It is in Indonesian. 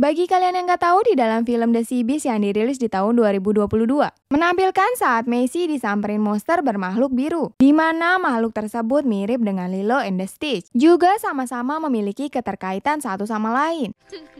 Bagi kalian yang nggak tahu, di dalam film The Sea Beast yang dirilis di tahun 2022, menampilkan saat Messi disamperin monster bermakhluk biru, di mana makhluk tersebut mirip dengan Lilo and the Stitch. Juga sama-sama memiliki keterkaitan satu sama lain.